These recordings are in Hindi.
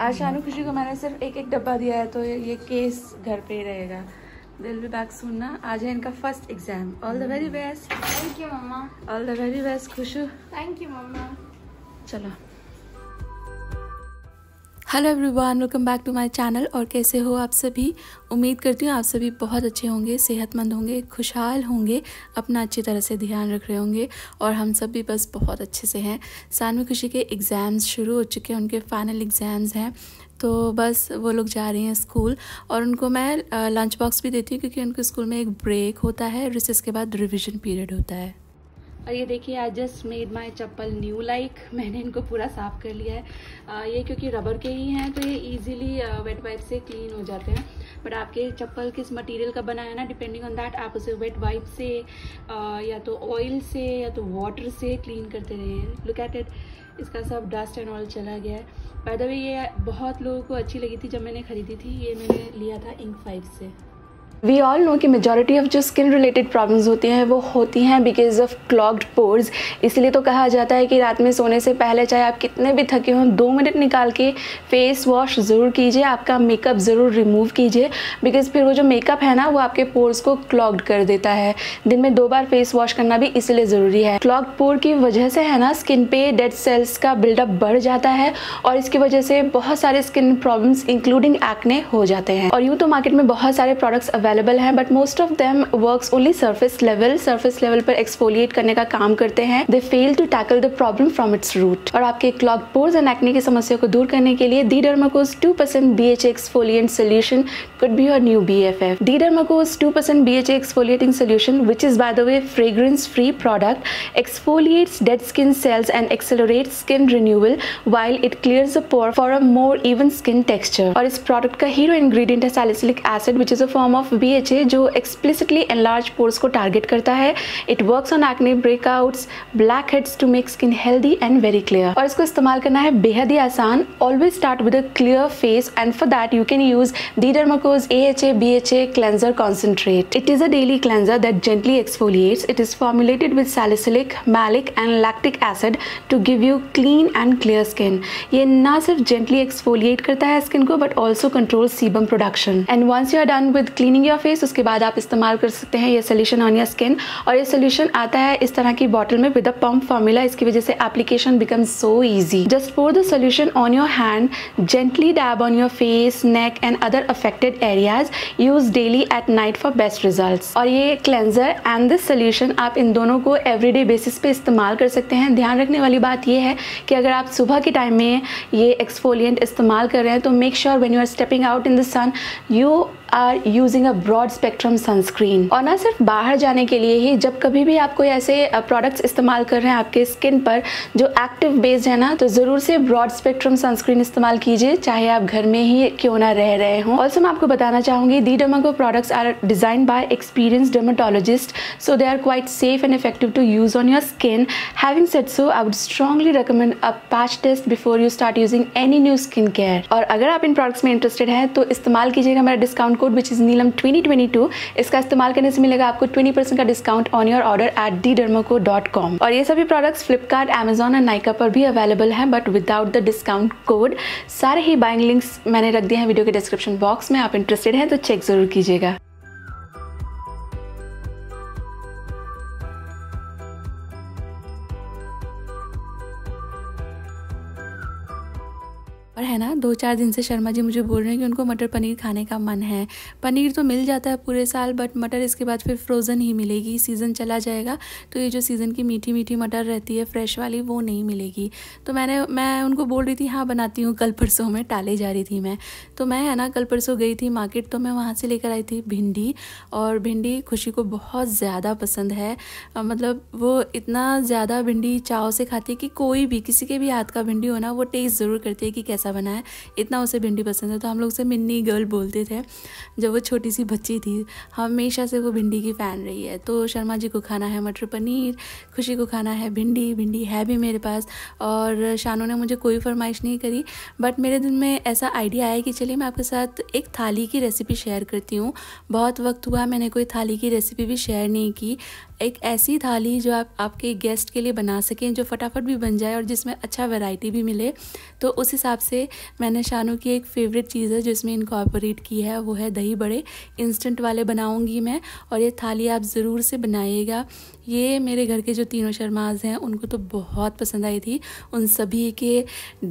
आज शानू खुशी को मैंने सिर्फ एक एक डब्बा दिया है तो ये केस घर पे ही रहेगा दिल भी बैक सुनना आज है इनका first exam all the very best thank you मम्मा ऑल द वेरी बेस्ट खुशू थैंक यू मम्मा चलो hello everyone welcome back to my channel और कैसे हो आप सभी उम्मीद करती हूँ आप सभी बहुत अच्छे होंगे सेहतमंद होंगे खुशहाल होंगे अपना अच्छी तरह से ध्यान रख रहे होंगे और हम सब भी बस बहुत अच्छे से हैं सानवी खुशी के एग्ज़ाम्स शुरू हो चुके हैं उनके फाइनल एग्ज़ाम्स हैं तो बस वो लोग जा रही हैं स्कूल और उनको मैं लंच बॉक्स भी देती हूँ क्योंकि उनके स्कूल में एक ब्रेक होता है रिसेस के बाद रिविज़न पीरियड होता है और ये देखिए I just made my chappal new like मैंने इनको पूरा साफ़ कर लिया है आ, ये क्योंकि रबर के ही हैं तो ये इजीली वेट वाइप से क्लीन हो जाते हैं बट आपके चप्पल किस मटेरियल का बनाया ना डिपेंडिंग ऑन दैट आप उसे वेट वाइप से आ, या तो ऑयल से या तो वाटर से क्लीन करते रहिए लुक एट इट इसका सब डस्ट एंड ऑल चला गया है पैदा भी ये बहुत लोगों को अच्छी लगी थी जब मैंने ख़रीदी थी ये मैंने लिया था इंक फाइव से वी ऑल नो कि मेजॉरिटी ऑफ जो स्किन रिलेटेड प्रॉब्लम्स होती हैं वो होती हैं बिकॉज ऑफ क्लॉग्ड पोर्स इसलिए तो कहा जाता है कि रात में सोने से पहले चाहे आप कितने भी थके हों दो मिनट निकाल के फेस वॉश ज़रूर कीजिए आपका मेकअप ज़रूर रिमूव कीजिए बिकॉज फिर वो जो मेकअप है ना वो आपके पोर्स को क्लॉग्ड कर देता है दिन में दो बार फेस वॉश करना भी इसलिए ज़रूरी है क्लॉग पोर की वजह से है ना स्किन पे डेड सेल्स का बिल्डअप बढ़ जाता है और इसकी वजह से बहुत सारे स्किन प्रॉब्लम्स इंक्लूडिंग एक्ने हो जाते हैं और यूँ तो मार्केट में बहुत सारे प्रोडक्ट्स अवेलेबल अवेलेबल हैं but most of them works only surface level surface level पर एक्सफोलिएट करने का काम करते हैं they fail to tackle the problem from its root और आपके क्लॉक पोर्स एंड एक्ने की समस्या को दूर करने के लिए the Dermaco's two percent B H exfoliant solution could be your new B F F the Dermaco's two percent B H exfoliating solution which is by the way fragrance free product exfoliates dead skin cells and accelerate skin renewal while it clears the pore for a more even skin texture और इस प्रोडक्ट का हीरो इंग्रेडिएंट है salicylic acid which is a form of B H ए जो एक्सप्लिसिटली एनलार्ज पोर्स को टारगेट करता है it works on acne breakouts blackheads to make skin healthy and very clear और इसको इस्तेमाल करना है बेहद ही आसान always start with a clear face and for that you can use the Dermaco's A H A B H A cleanser concentrate it is a daily cleanser that gently exfoliates it is formulated with salicylic malic and lactic acid to give you clean and clear skin ये ना सिर्फ जेंटली एक्सफोलिएट करता है स्किन को but also control sebum production and once you are done with cleaning your face उसके बाद आप इस्तेमाल कर सकते हैं ये सोल्यूशन ऑन योर स्किन और ये सोल्यूशन आता है इस तरह की बॉटल में विद अ पम्प फॉर्मूला इसकी वजह से application become so easy just pour the solution on your hand gently dab on your face neck and other affected areas use daily at night for best result और ये क्लेंजर एंड दिस सोल्यूशन आप इन दोनों को एवरीडे बेसिस पे इस्तेमाल कर सकते हैं ध्यान रखने वाली बात यह है कि अगर आप सुबह के टाइम में ये एक्सफोलियंट इस्तेमाल कर रहे हैं तो make sure when you are stepping out in the sun you are using a broad spectrum sunscreen और ना सिर्फ बाहर जाने के लिए ही जब कभी भी आप कोई ऐसे प्रोडक्ट्स इस्तेमाल कर रहे हैं आपके स्किन पर जो एक्टिव बेस्ड है ना तो ज़रूर से ब्रॉड स्पेक्ट्रम सनस्क्रीन इस्तेमाल कीजिए चाहे आप घर में ही क्यों ना रह रहे हों ऑल्सो मैं आपको बताना चाहूंगी the Dermaco products are design by experience dermatologist so they are quite safe and effective to use on your skin having set so I would strongly recommend a patch test before you start using any new skin care और अगर आप इन प्रोडक्ट्स में इंटरेस्टेड हैं तो इस्तेमाल कीजिएगा मेरा discount code which is Neelam 2022 इसका इस्तेमाल करने से मिलेगा आपको 20% का discount on your order at D com और ये सभी प्रोडक्ट्स फ्लिपकार्ट अमेजोन और नाइका पर भी अवेलेबल हैं but without the discount code सारे ही बाइंग लिंक्स मैंने रख दिए हैं वीडियो के डिस्क्रिप्शन बॉक्स में आप इंटरेस्टेड हैं तो चेक जरूर कीजिएगा और है ना दो चार दिन से शर्मा जी मुझे बोल रहे हैं कि उनको मटर पनीर खाने का मन है पनीर तो मिल जाता है पूरे साल बट मटर इसके बाद फिर फ्रोज़न ही मिलेगी सीज़न चला जाएगा तो ये जो सीज़न की मीठी मीठी मटर रहती है फ्रेश वाली वो नहीं मिलेगी तो मैंने मैं उनको बोल रही थी हाँ बनाती हूँ कल परसों में टाले जा रही थी मैं तो मैं है ना कल परसों गई थी मार्केट तो मैं वहाँ से लेकर आई थी भिंडी और भिंडी खुशी को बहुत ज़्यादा पसंद है मतलब वो इतना ज़्यादा भिंडी चाव से खाती है कि कोई भी किसी के भी हाथ का भिंडी हो ना वो टेस्ट ज़रूर करती है कि कैसा जैसा बना है इतना उसे भिंडी पसंद है तो हम लोग उसे मिन्नी गर्ल बोलते थे जब वो छोटी सी बच्ची थी हमेशा से वो भिंडी की फ़ैन रही है तो शर्मा जी को खाना है मटर पनीर खुशी को खाना है भिंडी भिंडी है भी मेरे पास और शानू ने मुझे कोई फरमाइश नहीं करी बट मेरे दिन में ऐसा आइडिया आया कि चलिए मैं आपके साथ एक थाली की रेसिपी शेयर करती हूँ बहुत वक्त हुआ मैंने कोई थाली की रेसिपी भी शेयर नहीं की एक ऐसी थाली जो आप आपके गेस्ट के लिए बना सकें जो फटाफट भी बन जाए और जिसमें अच्छा वैरायटी भी मिले तो उस हिसाब से मैंने शानू की एक फेवरेट चीज़ है जिसमें इनकॉर्पोरेट की है वो है दही बड़े इंस्टेंट वाले बनाऊँगी मैं और ये थाली आप ज़रूर से बनाइएगा ये मेरे घर के जो तीनों शर्माज हैं उनको तो बहुत पसंद आई थी उन सभी के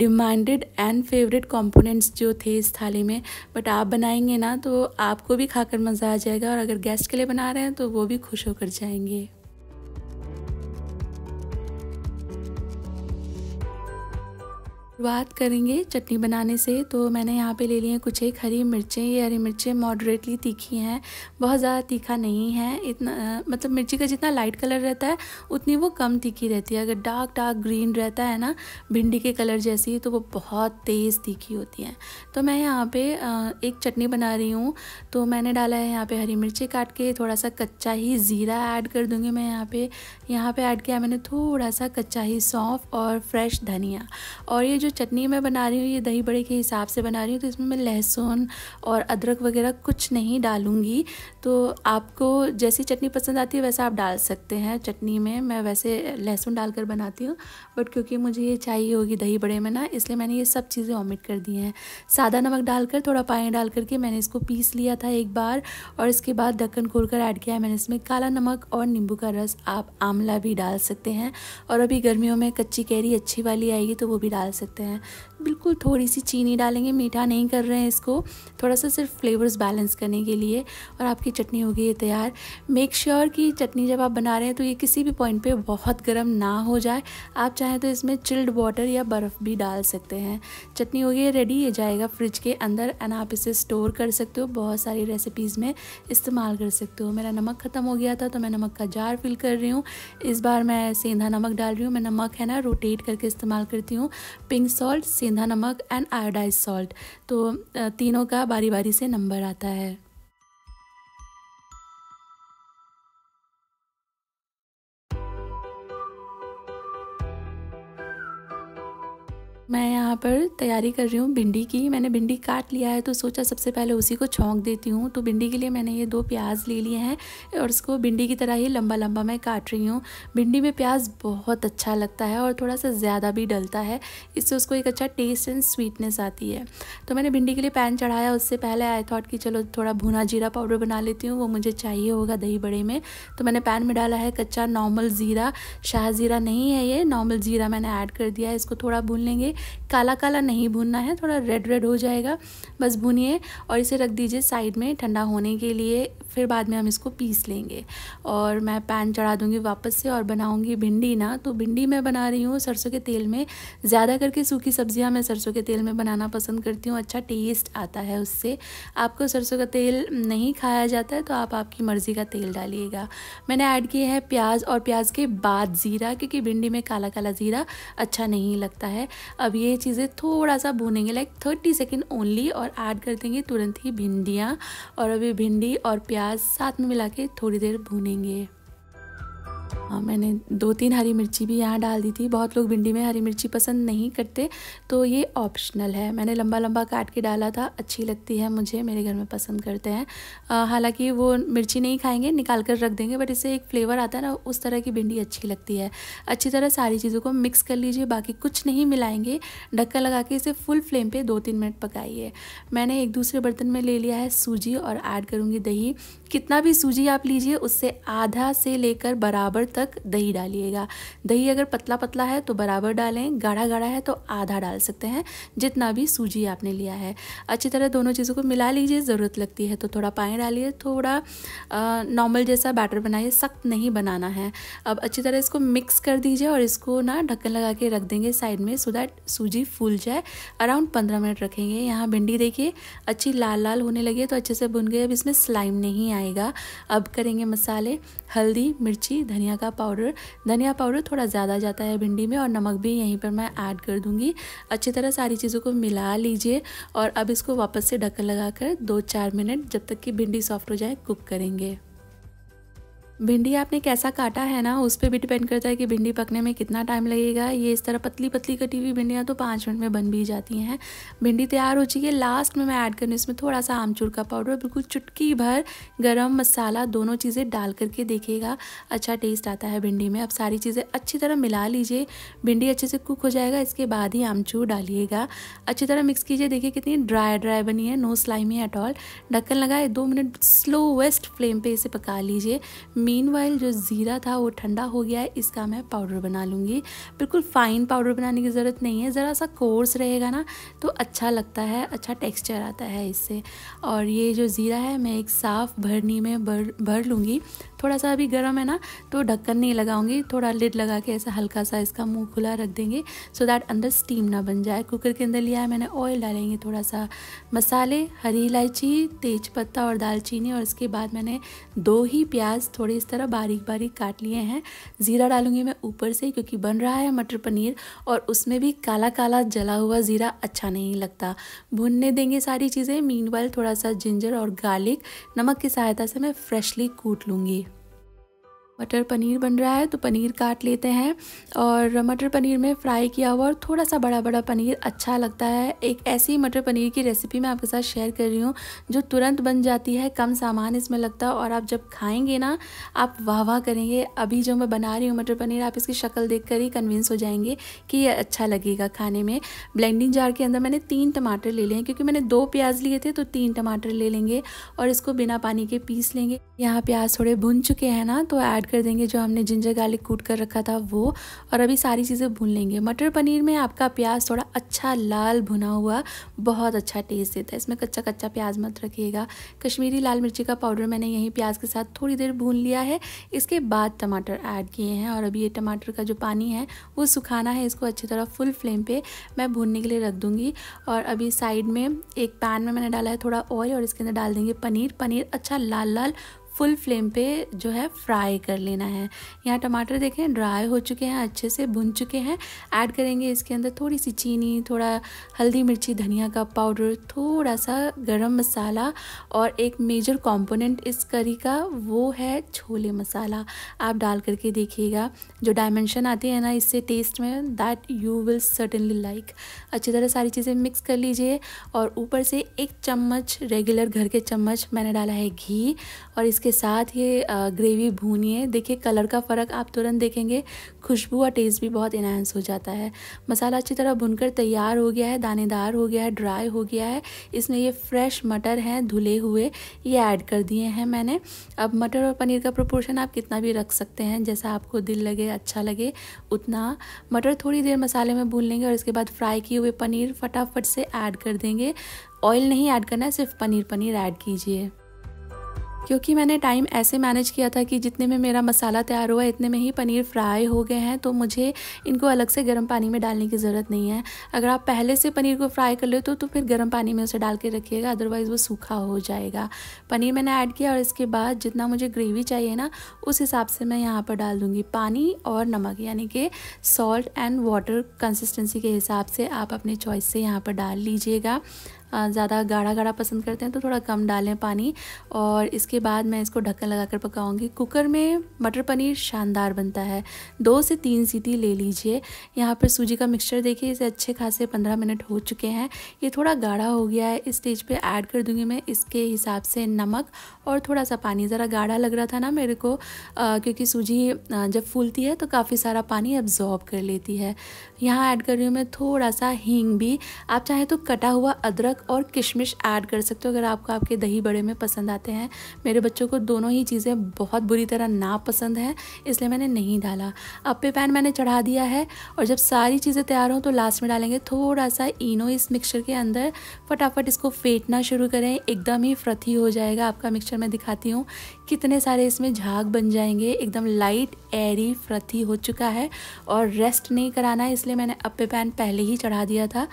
डिमांडेड एंड फेवरेट कॉम्पोनेंट्स जो थे इस थाली में बट आप बनाएंगे ना तो आपको भी खाकर मज़ा आ जाएगा और अगर गेस्ट के लिए बना रहे हैं तो वो भी खुश होकर जाएंगे शुरुआत करेंगे चटनी बनाने से तो मैंने यहाँ पे ले ली हैं कुछ एक हरी मिर्चें ये हरी मिर्चें मॉडरेटली तीखी हैं बहुत ज़्यादा तीखा नहीं है इतना मतलब मिर्ची का जितना लाइट कलर रहता है उतनी वो कम तीखी रहती है अगर डार्क डार्क ग्रीन रहता है ना भिंडी के कलर जैसी तो वो बहुत तेज़ तीखी होती हैं तो मैं यहाँ पर एक चटनी बना रही हूँ तो मैंने डाला है यहाँ पर हरी मिर्ची काट के थोड़ा सा कच्चा ही ज़ीरा ऐड कर दूँगी मैं यहाँ पर यहाँ पर ऐड किया मैंने थोड़ा सा कच्चा ही सौंफ और फ्रेश धनिया और ये जो जो चटनी मैं बना रही हूँ ये दही बड़े के हिसाब से बना रही हूँ तो इसमें मैं लहसुन और अदरक वगैरह कुछ नहीं डालूँगी तो आपको जैसी चटनी पसंद आती है वैसा आप डाल सकते हैं चटनी में मैं वैसे लहसुन डालकर बनाती हूँ बट क्योंकि मुझे ये चाहिए होगी दही बड़े में ना इसलिए मैंने ये सब चीज़ें ऑमिट कर दी हैं सादा नमक डालकर थोड़ा पानी डाल करके मैंने इसको पीस लिया था एक बार और इसके बाद ढक्कन खोल कर ऐड किया है मैंने इसमें काला नमक और नींबू का रस आप आंवला भी डाल सकते हैं और अभी गर्मियों में कच्ची कैरी अच्छी वाली आएगी तो वो भी डाल सकते हैं 对。बिल्कुल थोड़ी सी चीनी डालेंगे मीठा नहीं कर रहे हैं इसको थोड़ा सा सिर्फ फ्लेवर्स बैलेंस करने के लिए और आपकी चटनी हो गई है तैयार मेक श्योर sure कि चटनी जब आप बना रहे हैं तो ये किसी भी पॉइंट पे बहुत गर्म ना हो जाए आप चाहें तो इसमें चिल्ड वाटर या बर्फ़ भी डाल सकते हैं चटनी हो गई है रेडी ये जाएगा फ्रिज के अंदर एंड आप इसे स्टोर कर सकते हो बहुत सारी रेसिपीज़ में इस्तेमाल कर सकते हो मेरा नमक ख़त्म हो गया था तो मैं नमक का जार फिल कर रही हूँ इस बार मैं सेंधा नमक डाल रही हूँ मैं नमक है ना रोटेट करके इस्तेमाल करती हूँ पिंक सॉल्ट सेंधा नमक एंड आयोडाइज सॉल्ट तो तीनों का बारी बारी से नंबर आता है मैं यहाँ पर तैयारी कर रही हूँ भिंडी की मैंने भिंडी काट लिया है तो सोचा सबसे पहले उसी को छोंक देती हूँ तो भिंडी के लिए मैंने ये दो प्याज ले लिए हैं और इसको भिंडी की तरह ही लंबा लंबा मैं काट रही हूँ भिंडी में प्याज बहुत अच्छा लगता है और थोड़ा सा ज़्यादा भी डलता है इससे उसको एक अच्छा टेस्ट एंड स्वीटनेस आती है तो मैंने भिंडी के लिए पैन चढ़ाया उससे पहले आई थॉट कि चलो थोड़ा भुना जीरा पाउडर बना लेती हूँ वो मुझे चाहिए होगा दही बड़े में तो मैंने पैन में डाला है कच्चा नॉर्मल ज़ीरा शाह ज़ीरा नहीं है ये नॉर्मल ज़ीरा मैंने ऐड कर दिया है इसको थोड़ा भून लेंगे काला काला नहीं भूनना है थोड़ा रेड रेड हो जाएगा बस भूनिए और इसे रख दीजिए साइड में ठंडा होने के लिए फिर बाद में हम इसको पीस लेंगे और मैं पैन चढ़ा दूँगी वापस से और बनाऊँगी भिंडी ना तो भिंडी मैं बना रही हूँ सरसों के तेल में ज़्यादा करके सूखी सब्जियाँ मैं सरसों के तेल में बनाना पसंद करती हूँ अच्छा टेस्ट आता है उससे आपको सरसों का तेल नहीं खाया जाता है तो आप आपकी मर्ज़ी का तेल डालिएगा मैंने ऐड किए हैं प्याज और प्याज के बाद ज़ीरा क्योंकि भिंडी में काला काला ज़ीरा अच्छा नहीं लगता है अब ये चीज़ें थोड़ा सा भूनेंगे लाइक थर्टी सेकेंड ओनली और ऐड कर देंगे तुरंत ही भिंडियाँ और अभी भिंडी और प्याज प्याज साथ में मिला के थोड़ी देर भूनेंगे हाँ मैंने दो तीन हरी मिर्ची भी यहाँ डाल दी थी बहुत लोग भिंडी में हरी मिर्ची पसंद नहीं करते तो ये ऑप्शनल है मैंने लंबा लंबा काट के डाला था अच्छी लगती है मुझे मेरे घर में पसंद करते हैं हालांकि वो मिर्ची नहीं खाएंगे निकाल कर रख देंगे बट इससे एक फ्लेवर आता है ना उस तरह की भिंडी अच्छी लगती है अच्छी तरह सारी चीज़ों को मिक्स कर लीजिए बाकी कुछ नहीं मिलाएंगे ढक्का लगा के इसे फुल फ्लेम पर दो तीन मिनट पकाइए मैंने एक दूसरे बर्तन में ले लिया है सूजी और ऐड करूँगी दही कितना भी सूजी आप लीजिए उससे आधा से लेकर बराबर बराबर तक दही डालिएगा दही अगर पतला पतला है तो बराबर डालें गाढ़ा गाढ़ा है तो आधा डाल सकते हैं जितना भी सूजी आपने लिया है अच्छी तरह दोनों चीज़ों को मिला लीजिए ज़रूरत लगती है तो थोड़ा पानी डालिए थोड़ा नॉर्मल जैसा बैटर बनाइए सख्त नहीं बनाना है अब अच्छी तरह इसको मिक्स कर दीजिए और इसको ना ढक्कन लगा के रख देंगे साइड में सो दैट सूजी फूल जाए अराउंड पंद्रह मिनट रखेंगे यहाँ भिंडी देखिए अच्छी लाल लाल होने लगी है तो अच्छे से भुन गए अब इसमें स्लाइम नहीं आएगा अब करेंगे मसाले हल्दी मिर्ची धनिया धनिया का पाउडर धनिया पाउडर थोड़ा ज़्यादा जाता है भिंडी में और नमक भी यहीं पर मैं ऐड कर दूँगी अच्छी तरह सारी चीज़ों को मिला लीजिए और अब इसको वापस से ढक्कन लगाकर दो चार मिनट जब तक कि भिंडी सॉफ्ट हो जाए कुक करेंगे भिंडी आपने कैसा काटा है ना उस पर भी डिपेंड करता है कि भिंडी पकने में कितना टाइम लगेगा ये इस तरह पतली पतली कटी हुई भिंडियाँ तो पाँच मिनट में बन भी जाती हैं भिंडी तैयार हो चुकी है लास्ट में मैं ऐड करने इसमें थोड़ा सा आमचूर का पाउडर बिल्कुल चुटकी भर गरम मसाला दोनों चीज़ें डाल करके देखिएगा अच्छा टेस्ट आता है भिंडी में अब सारी चीज़ें अच्छी तरह मिला लीजिए भिंडी अच्छे से कुक हो जाएगा इसके बाद ही आमचूर डालिएगा अच्छी तरह मिक्स कीजिए देखिए कितनी ड्राई ड्राई बनी है नो स्लाइमी एट ऑल ढक्कन लगाए दो मिनट स्लोवेस्ट फ्लेम पर इसे पका लीजिए मेन वाइल जो ज़ीरा था वो ठंडा हो गया है इसका मैं पाउडर बना लूँगी बिल्कुल फ़ाइन पाउडर बनाने की ज़रूरत नहीं है ज़रा सा कोर्स रहेगा ना तो अच्छा लगता है अच्छा टेक्स्चर आता है इससे और ये जो ज़ीरा है मैं एक साफ़ भरनी में भर भर लूँगी थोड़ा सा अभी गर्म है ना तो ढक्कन नहीं लगाऊंगी थोड़ा लिड लगा के ऐसा हल्का सा इसका मुंह खुला रख देंगे सो दैट अंदर स्टीम ना बन जाए कुकर के अंदर लिया है मैंने ऑयल डालेंगे थोड़ा सा मसाले हरी इलायची तेज पत्ता और दालचीनी और इसके बाद मैंने दो ही प्याज थोड़ी इस तरह बारीक बारीक काट लिए हैं ज़ीरा डालूंगी मैं ऊपर से क्योंकि बन रहा है मटर पनीर और उसमें भी काला काला जला हुआ ज़ीरा अच्छा नहीं लगता भुनने देंगे सारी चीज़ें मीन थोड़ा सा जिंजर और गार्लिक नमक की सहायता से मैं फ्रेशली कूट लूँगी मटर पनीर बन रहा है तो पनीर काट लेते हैं और मटर पनीर में फ्राई किया हुआ और थोड़ा सा बड़ा बड़ा पनीर अच्छा लगता है एक ऐसी मटर पनीर की रेसिपी मैं आपके साथ शेयर कर रही हूँ जो तुरंत बन जाती है कम सामान इसमें लगता है और आप जब खाएंगे ना आप वाह वाह करेंगे अभी जो मैं बना रही हूँ मटर पनीर आप इसकी शक्ल देख कर ही कन्विंस हो जाएंगे कि ये अच्छा लगेगा खाने में ब्लेंडिंग जार के अंदर मैंने तीन टमाटर ले लें क्योंकि मैंने दो प्याज लिए थे तो तीन टमाटर ले लेंगे और इसको बिना पानी के पीस लेंगे यहाँ प्याज थोड़े भुन चुके हैं ना तो ऐड कर देंगे जो हमने जिंजर गार्लिक कूट कर रखा था वो और अभी सारी चीज़ें भून लेंगे मटर पनीर में आपका प्याज थोड़ा अच्छा लाल भुना हुआ बहुत अच्छा टेस्ट देता है इसमें कच्चा कच्चा प्याज मत रखिएगा कश्मीरी लाल मिर्ची का पाउडर मैंने यहीं प्याज के साथ थोड़ी देर भून लिया है इसके बाद टमाटर ऐड किए हैं और अभी ये टमाटर का जो पानी है वो सुखाना है इसको अच्छी तरह फुल फ्लेम पर मैं भूनने के लिए रख दूँगी और अभी साइड में एक पैन में मैंने डाला है थोड़ा ऑयल और इसके अंदर डाल देंगे पनीर पनीर अच्छा लाल लाल फुल फ्लेम पे जो है फ्राई कर लेना है यहाँ टमाटर देखें ड्राई हो चुके हैं अच्छे से भुन चुके हैं ऐड करेंगे इसके अंदर थोड़ी सी चीनी थोड़ा हल्दी मिर्ची धनिया का पाउडर थोड़ा सा गरम मसाला और एक मेजर कंपोनेंट इस करी का वो है छोले मसाला आप डाल करके देखिएगा जो डायमेंशन आती है ना इससे टेस्ट में that you will certainly like अच्छी तरह सारी चीज़ें मिक्स कर लीजिए और ऊपर से एक चम्मच रेगुलर घर के चम्मच मैंने डाला है घी और इसके के साथ ये ग्रेवी भूनिए देखिए कलर का फ़र्क आप तुरंत देखेंगे खुशबू और टेस्ट भी बहुत इन्हांस हो जाता है मसाला अच्छी तरह भुनकर तैयार हो गया है दानेदार हो गया है ड्राई हो गया है इसमें ये फ्रेश मटर हैं धुले हुए ये ऐड कर दिए हैं मैंने अब मटर और पनीर का प्रोपोर्शन आप कितना भी रख सकते हैं जैसा आपको दिल लगे अच्छा लगे उतना मटर थोड़ी देर मसाले में भून लेंगे और इसके बाद फ्राई किए हुए पनीर फटाफट से ऐड कर देंगे ऑयल नहीं ऐड करना है सिर्फ पनीर पनीर ऐड कीजिए क्योंकि मैंने टाइम ऐसे मैनेज किया था कि जितने में मेरा मसाला तैयार हुआ है इतने में ही पनीर फ्राई हो गए हैं तो मुझे इनको अलग से गर्म पानी में डालने की ज़रूरत नहीं है अगर आप पहले से पनीर को फ्राई कर लेते हो तो, तो फिर गर्म पानी में उसे डाल के रखिएगा अदरवाइज़ वो सूखा हो जाएगा पनीर मैंने ऐड किया और इसके बाद जितना मुझे ग्रेवी चाहिए ना उस हिसाब से मैं यहाँ पर डाल दूँगी पानी और नमक यानी कि सॉल्ट एंड वाटर कंसिस्टेंसी के हिसाब से आप अपने चॉइस से यहाँ पर डाल लीजिएगा ज़्यादा गाढ़ा गाढ़ा पसंद करते हैं तो थोड़ा कम डालें पानी और इसके बाद मैं इसको ढक्कन कर पकाऊंगी कुकर में मटर पनीर शानदार बनता है दो से तीन सीटी ले लीजिए यहाँ पर सूजी का मिक्सचर देखिए इसे अच्छे खासे पंद्रह मिनट हो चुके हैं ये थोड़ा गाढ़ा हो गया है इस स्टेज पर ऐड कर दूँगी मैं इसके हिसाब से नमक और थोड़ा सा पानी ज़रा गाढ़ा लग रहा था ना मेरे को क्योंकि सूजी जब फूलती है तो काफ़ी सारा पानी एब्जॉर्ब कर लेती है यहाँ ऐड कर रही हूँ मैं थोड़ा सा हींग भी आप चाहे तो कटा हुआ अदरक और किशमिश ऐड कर सकते हो अगर आपको आपके दही बड़े में पसंद आते हैं मेरे बच्चों को दोनों ही चीज़ें बहुत बुरी तरह ना पसंद है इसलिए मैंने नहीं डाला अब पे पैन मैंने चढ़ा दिया है और जब सारी चीज़ें तैयार हों तो लास्ट में डालेंगे थोड़ा सा इनो इस मिक्सचर के अंदर फटाफट इसको फेंटना शुरू करें एकदम ही फ्रथी हो जाएगा आपका मिक्सचर मैं दिखाती हूँ कितने सारे इसमें झाग बन जाएंगे एकदम लाइट एरी फ्रथी हो चुका है और रेस्ट नहीं कराना है इसलिए मैंने अपे पैन पहले ही चढ़ा दिया था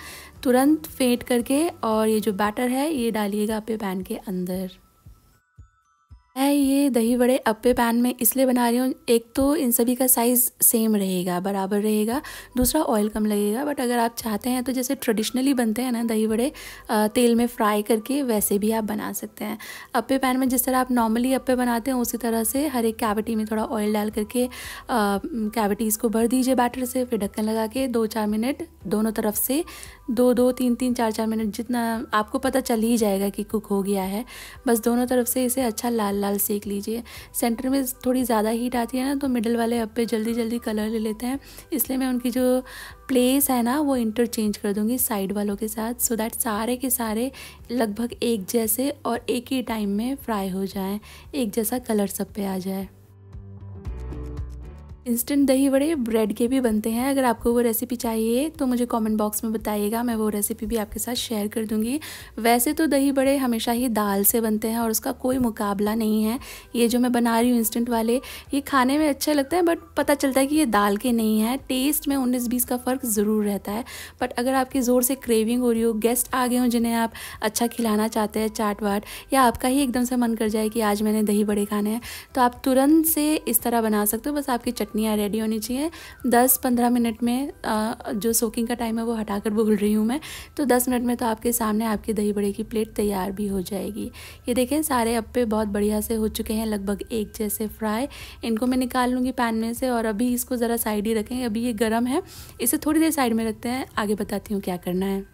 तुरंत फेंट करके और ये जो बैटर है ये डालिएगा अपे पैन के अंदर मैं ये दही बड़े अप्पे पैन में इसलिए बना रही हूँ एक तो इन सभी का साइज़ सेम रहेगा बराबर रहेगा दूसरा ऑयल कम लगेगा बट अगर आप चाहते हैं तो जैसे ट्रेडिशनली बनते हैं ना दही बड़े तेल में फ्राई करके वैसे भी आप बना सकते हैं अप्पे पैन में जिस तरह आप नॉर्मली अप्पे बनाते हैं उसी तरह से हर एक कैविटी में थोड़ा ऑयल डाल करके कैविटीज़ को भर दीजिए बैटर से फिर ढक्कन लगा के दो चार मिनट दोनों तरफ से दो दो तीन तीन चार चार मिनट जितना आपको पता चल ही जाएगा कि कुक हो गया है बस दोनों तरफ से इसे अच्छा लाल लाल सेक लीजिए सेंटर में थोड़ी ज़्यादा हीट आती है ना तो मिडल वाले अब पे जल्दी जल्दी कलर ले लेते हैं इसलिए मैं उनकी जो प्लेस है ना वो इंटरचेंज कर दूँगी साइड वालों के साथ सो so दैट सारे के सारे लगभग एक जैसे और एक ही टाइम में फ्राई हो जाएँ एक जैसा कलर सब पे आ जाए इंस्टेंट दही बड़े ब्रेड के भी बनते हैं अगर आपको वो रेसिपी चाहिए तो मुझे कमेंट बॉक्स में बताइएगा मैं वो रेसिपी भी आपके साथ शेयर कर दूंगी वैसे तो दही बड़े हमेशा ही दाल से बनते हैं और उसका कोई मुकाबला नहीं है ये जो मैं बना रही हूँ इंस्टेंट वाले ये खाने में अच्छा लगते हैं बट पता चलता है कि ये दाल के नहीं है टेस्ट में उन्नीस बीस का फ़र्क ज़रूर रहता है बट अगर आपकी ज़ोर से क्रेविंग हो रही हो गेस्ट आ गए हों जिन्हें आप अच्छा खिलाना चाहते हैं चाट वाट या आपका ही एकदम से मन कर जाए कि आज मैंने दही बड़े खाने हैं तो आप तुरंत से इस तरह बना सकते हो बस आपकी चटनी चटनियाँ रेडी होनी चाहिए दस पंद्रह मिनट में जो सोकिंग का टाइम है वो हटाकर भूल रही हूँ मैं तो दस मिनट में तो आपके सामने आपकी दही बड़े की प्लेट तैयार भी हो जाएगी ये देखें सारे अप्पे बहुत बढ़िया से हो चुके हैं लगभग एक जैसे फ्राई इनको मैं निकाल लूँगी पैन में से और अभी इसको ज़रा साइड ही रखें अभी ये गर्म है इसे थोड़ी देर साइड में रखते हैं आगे बताती हूँ क्या करना है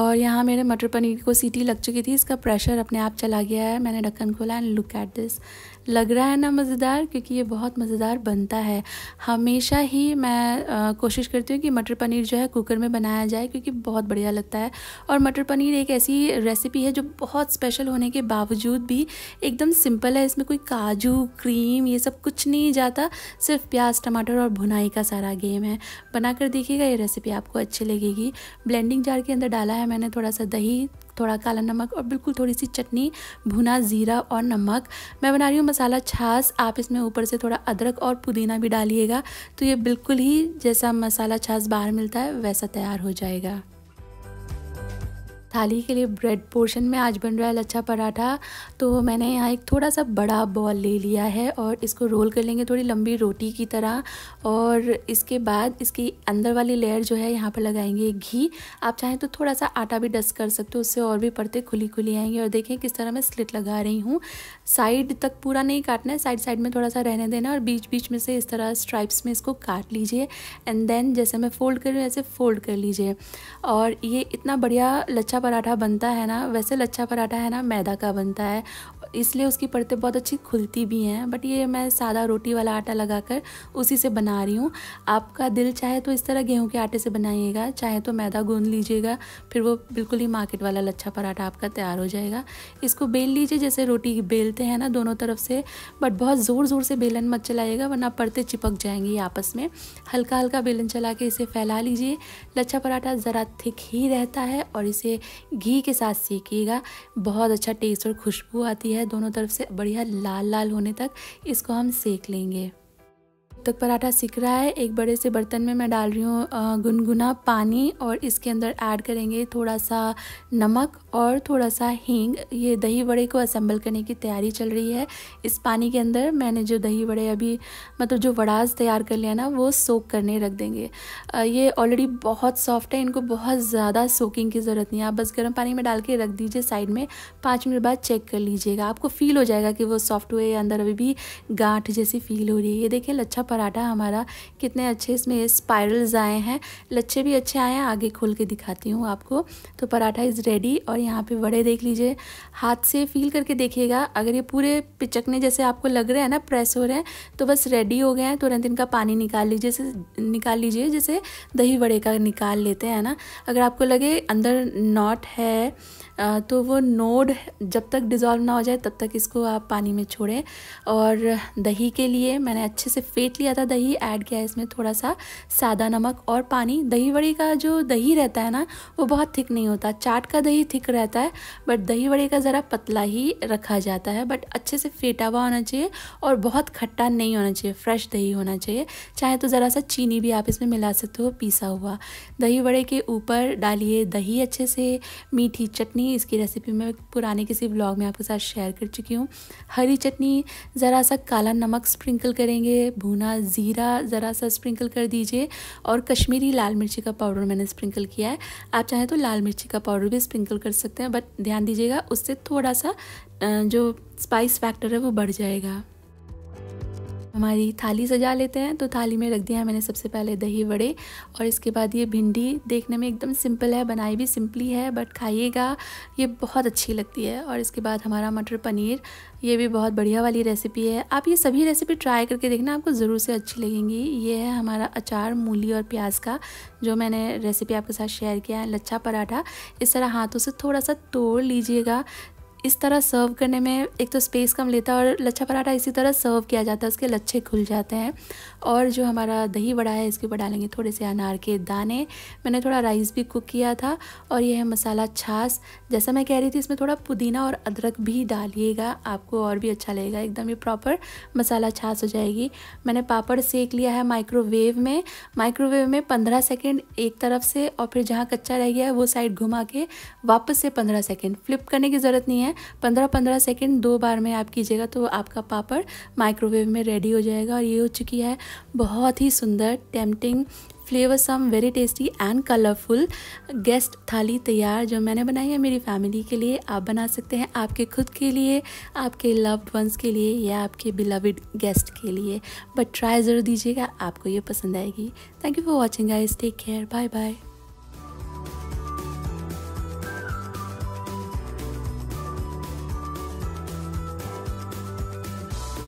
और यहाँ मेरे मटर पनीर को सीटी लग चुकी थी इसका प्रेशर अपने आप चला गया है मैंने ढक्कन खोला एंड लुक एट दिस लग रहा है ना मज़ेदार क्योंकि ये बहुत मज़ेदार बनता है हमेशा ही मैं आ, कोशिश करती हूँ कि मटर पनीर जो है कुकर में बनाया जाए क्योंकि बहुत बढ़िया लगता है और मटर पनीर एक ऐसी रेसिपी है जो बहुत स्पेशल होने के बावजूद भी एकदम सिंपल है इसमें कोई काजू क्रीम ये सब कुछ नहीं जाता सिर्फ प्याज टमाटर और भुनाई का सारा गेम है बना कर देखिएगा ये रेसिपी आपको अच्छी लगेगी ब्लेंडिंग जार के अंदर डाला है मैंने थोड़ा सा दही थोड़ा काला नमक और बिल्कुल थोड़ी सी चटनी भुना ज़ीरा और नमक मैं बना रही हूँ मसाला छाछ आप इसमें ऊपर से थोड़ा अदरक और पुदीना भी डालिएगा तो ये बिल्कुल ही जैसा मसाला छाछ बाहर मिलता है वैसा तैयार हो जाएगा थाली के लिए ब्रेड पोर्शन में आज बन रहा है लच्छा पराठा तो मैंने यहाँ एक थोड़ा सा बड़ा बॉल ले लिया है और इसको रोल कर लेंगे थोड़ी लंबी रोटी की तरह और इसके बाद इसकी अंदर वाली लेयर जो है यहाँ पर लगाएंगे घी आप चाहें तो थोड़ा सा आटा भी डस्ट कर सकते हो उससे और भी परतें खुली खुली आएंगी और देखें किस तरह मैं स्लिट लगा रही हूँ साइड तक पूरा नहीं काटना है साइड साइड में थोड़ा सा रहने देना और बीच बीच में से इस तरह स्ट्राइप्स में इसको काट लीजिए एंड देन जैसे मैं फ़ोल्ड कर रही हूँ ऐसे फ़ोल्ड कर लीजिए और ये इतना बढ़िया लच्छा पराठा बनता है ना वैसे लच्छा पराठा है ना मैदा का बनता है इसलिए उसकी परतें बहुत अच्छी खुलती भी हैं बट ये मैं सादा रोटी वाला आटा लगाकर उसी से बना रही हूँ आपका दिल चाहे तो इस तरह गेहूं के आटे से बनाइएगा चाहे तो मैदा गूंद लीजिएगा फिर वो बिल्कुल ही मार्केट वाला लच्छा पराठा आपका तैयार हो जाएगा इसको बेल लीजिए जैसे रोटी बेलते हैं ना दोनों तरफ से बट बहुत ज़ोर ज़ोर से बेलन मत चलाइएगा वरना परतें चिपक जाएंगी आपस में हल्का हल्का बेलन चला के इसे फैला लीजिए लच्छा पराठा ज़रा थिक ही रहता है और इसे घी के साथ सीखिएगा बहुत अच्छा टेस्ट और खुशबू आती है दोनों तरफ से बढ़िया लाल लाल होने तक इसको हम सेक लेंगे तक पराठा सीख रहा है एक बड़े से बर्तन में मैं डाल रही हूँ गुनगुना पानी और इसके अंदर ऐड करेंगे थोड़ा सा नमक और थोड़ा सा हींग ये दही बड़े को असम्बल करने की तैयारी चल रही है इस पानी के अंदर मैंने जो दही बड़े अभी मतलब जो वड़ाज तैयार कर लिया ना वो सोक करने रख देंगे ये ऑलरेडी बहुत सॉफ्ट है इनको बहुत ज़्यादा सोकिंग की ज़रूरत नहीं है आप बस गर्म पानी में डाल के रख दीजिए साइड में पाँच मिनट बाद चेक कर लीजिएगा आपको फील हो जाएगा कि वो सॉफ्ट हुए अंदर अभी भी गांठ जैसी फील हो रही है ये देखिए लच्छा पराठा हमारा कितने अच्छे इसमें स्पायरल्स आए हैं लच्छे भी अच्छे आए हैं आगे खोल के दिखाती हूँ आपको तो पराठा इज़ रेडी और यहाँ पे बड़े देख लीजिए हाथ से फील करके देखिएगा अगर ये पूरे पिचकने जैसे आपको लग रहे हैं ना प्रेस हो रहे हैं तो बस रेडी हो गए हैं तुरंत इनका पानी निकाल लीजिए जैसे निकाल लीजिए जैसे दही बड़े का निकाल लेते हैं ना अगर आपको लगे अंदर नॉट है तो वो नोड जब तक डिज़ोल्व ना हो जाए तब तक इसको आप पानी में छोड़ें और दही के लिए मैंने अच्छे से फेंट लिया था दही ऐड किया इसमें थोड़ा सा सादा नमक और पानी दही बड़ी का जो दही रहता है ना वो बहुत थिक नहीं होता चाट का दही थिक रहता है बट दही बड़ी का ज़रा पतला ही रखा जाता है बट अच्छे से फेटा हुआ होना चाहिए और बहुत खट्टा नहीं होना चाहिए फ्रेश दही होना चाहिए चाहे तो ज़रा सा चीनी भी आप इसमें मिला सकते हो पीसा हुआ दही बड़े के ऊपर डालिए दही अच्छे से मीठी चटनी चटनी इसकी रेसिपी मैं पुराने किसी ब्लॉग में आपके साथ शेयर कर चुकी हूँ हरी चटनी ज़रा सा काला नमक स्प्रिंकल करेंगे भुना ज़ीरा ज़रा सा स्प्रिंकल कर दीजिए और कश्मीरी लाल मिर्ची का पाउडर मैंने स्प्रिंकल किया है आप चाहें तो लाल मिर्ची का पाउडर भी स्प्रिंकल कर सकते हैं बट ध्यान दीजिएगा उससे थोड़ा सा जो स्पाइस फैक्टर है वो बढ़ जाएगा हमारी थाली सजा लेते हैं तो थाली में रख दिया है मैंने सबसे पहले दही वड़े और इसके बाद ये भिंडी देखने में एकदम सिंपल है बनाई भी सिंपली है बट खाइएगा ये बहुत अच्छी लगती है और इसके बाद हमारा मटर पनीर ये भी बहुत बढ़िया वाली रेसिपी है आप ये सभी रेसिपी ट्राई करके देखना आपको ज़रूर से अच्छी लगेंगी ये है हमारा अचार मूली और प्याज का जो मैंने रेसिपी आपके साथ शेयर किया है लच्छा पराठा इस तरह हाथों से थोड़ा सा तोड़ लीजिएगा इस तरह सर्व करने में एक तो स्पेस कम लेता है और लच्छा पराठा इसी तरह सर्व किया जाता है उसके लच्छे खुल जाते हैं और जो हमारा दही बड़ा है इसके ऊपर डालेंगे थोड़े से अनार के दाने मैंने थोड़ा राइस भी कुक किया था और यह है मसाला छाछ जैसा मैं कह रही थी इसमें थोड़ा पुदीना और अदरक भी डालिएगा आपको और भी अच्छा लगेगा एकदम ये प्रॉपर मसाला छाछ हो जाएगी मैंने पापड़ सेक लिया है माइक्रोवेव में माइक्रोवेव में पंद्रह सेकेंड एक तरफ से और फिर जहाँ कच्चा रह गया है वो साइड घुमा के वापस से पंद्रह सेकेंड फ्लिप करने की ज़रूरत नहीं है पंद्रह पंद्रह सेकेंड दो बार में आप कीजिएगा तो आपका पापड़ माइक्रोवेव में रेडी हो जाएगा और ये हो चुकी है बहुत ही सुंदर tempting flavoursome very tasty and colourful guest thali तैयार जो मैंने बनाई है मेरी फैमिली के लिए आप बना सकते हैं आपके खुद के लिए आपके लव्ड वंस के लिए या आपके बिलविड गेस्ट के लिए बट ट्राई ज़रूर दीजिएगा आपको ये पसंद आएगी थैंक यू फॉर वॉचिंग इस टेक केयर बाय बाय